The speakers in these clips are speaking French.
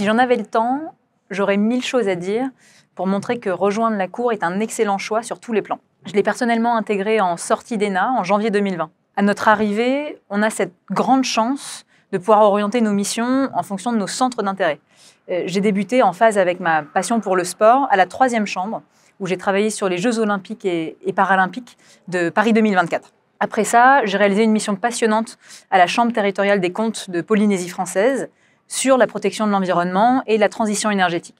Si j'en avais le temps, j'aurais mille choses à dire pour montrer que rejoindre la Cour est un excellent choix sur tous les plans. Je l'ai personnellement intégré en sortie d'ENA en janvier 2020. À notre arrivée, on a cette grande chance de pouvoir orienter nos missions en fonction de nos centres d'intérêt. Euh, j'ai débuté en phase avec ma passion pour le sport à la troisième chambre, où j'ai travaillé sur les Jeux olympiques et, paralympiques de Paris 2024. Après ça, j'ai réalisé une mission passionnante à la Chambre territoriale des comptes de Polynésie française, sur la protection de l'environnement et la transition énergétique.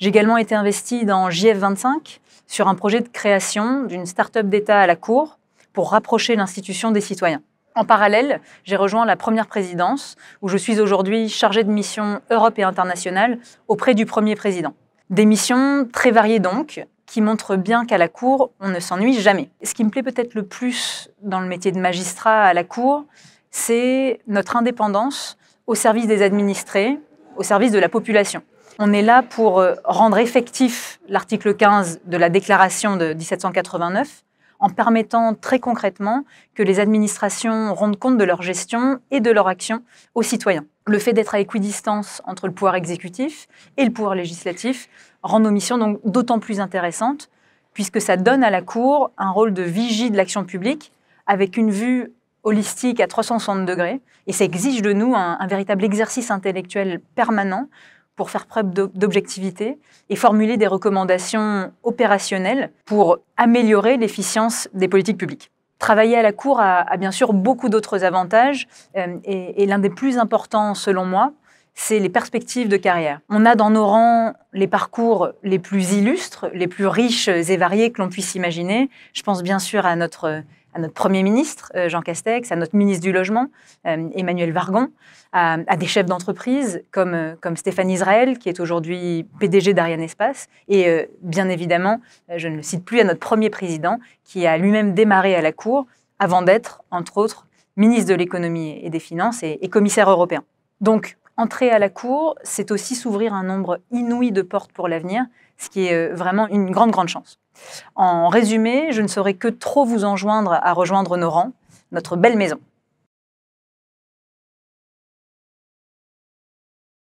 J'ai également été investi dans JF25 sur un projet de création d'une start-up d'État à la Cour pour rapprocher l'institution des citoyens. En parallèle, j'ai rejoint la première présidence où je suis aujourd'hui chargée de missions Europe et internationales auprès du premier président. Des missions très variées donc, qui montrent bien qu'à la Cour, on ne s'ennuie jamais. Ce qui me plaît peut-être le plus dans le métier de magistrat à la Cour, c'est notre indépendance au service des administrés, au service de la population. On est là pour euh, rendre effectif l'article 15 de la déclaration de 1789 en permettant très concrètement que les administrations rendent compte de leur gestion et de leur action aux citoyens. Le fait d'être à équidistance entre le pouvoir exécutif et le pouvoir législatif rend nos missions donc d'autant plus intéressantes puisque ça donne à la Cour un rôle de vigie de l'action publique avec une vue holistique à 360 degrés. Et ça exige de nous un, véritable exercice intellectuel permanent pour faire preuve d'objectivité et formuler des recommandations opérationnelles pour améliorer l'efficience des politiques publiques. Travailler à la Cour a, bien sûr beaucoup d'autres avantages euh, et, et l'un des plus importants selon moi, c'est les perspectives de carrière. On a dans nos rangs les parcours les plus illustres, les plus riches et variés que l'on puisse imaginer. Je pense bien sûr à notre à notre Premier ministre, euh, Jean Castex, à notre ministre du Logement, euh, Emmanuel Vargon, à, des chefs d'entreprise euh, comme, Stéphane Israël, qui est aujourd'hui PDG d'Ariane Espace, et bien évidemment, je ne le cite plus, à notre premier président, qui a lui-même démarré à la Cour avant d'être, entre autres, ministre de l'économie et des finances et, et commissaire européen. Donc, Entrer à la cour, c'est aussi s'ouvrir un nombre inouï de portes pour l'avenir, ce qui est euh, vraiment une grande, grande chance. En résumé, je ne saurais que trop vous enjoindre à rejoindre nos rangs, notre belle maison.